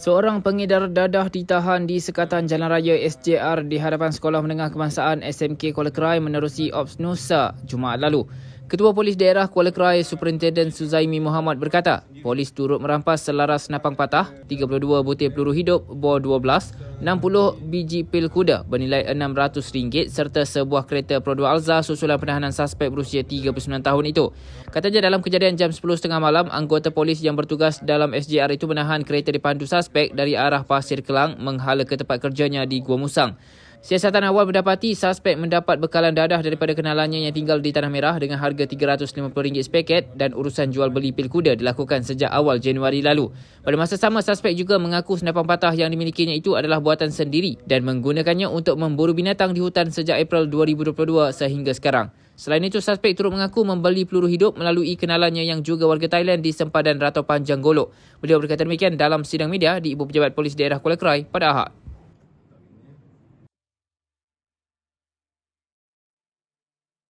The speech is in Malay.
Seorang pengedar dadah ditahan di sekatan Jalan Raya SJR di hadapan Sekolah Menengah Kebangsaan SMK Kuala Krai menerusi Ops Nusa Jumaat lalu. Ketua Polis Daerah Kuala Krai Superintendent Suzaimi Muhammad berkata, polis turut merampas selaras senapang patah, 32 butir peluru hidup, bor 12, 60 biji pil kuda bernilai RM600 serta sebuah kereta Prodo Alza susulan penahanan suspek berusia 39 tahun itu. Katanya dalam kejadian jam 10.30 malam, anggota polis yang bertugas dalam SJR itu menahan kereta dipandu suspek dari arah Pasir Kelang menghala ke tempat kerjanya di Gua Musang. Siasatan awal mendapati suspek mendapat bekalan dadah daripada kenalannya yang tinggal di Tanah Merah dengan harga RM350 sepaket dan urusan jual beli pil kuda dilakukan sejak awal Januari lalu. Pada masa sama, suspek juga mengaku senapang patah yang dimilikinya itu adalah buatan sendiri dan menggunakannya untuk memburu binatang di hutan sejak April 2022 sehingga sekarang. Selain itu, suspek turut mengaku membeli peluru hidup melalui kenalannya yang juga warga Thailand di sempadan Rata Panjang Golok. Beliau berkata demikian dalam sidang media di Ibu Pejabat Polis Daerah Kuala Kerai pada Ahad.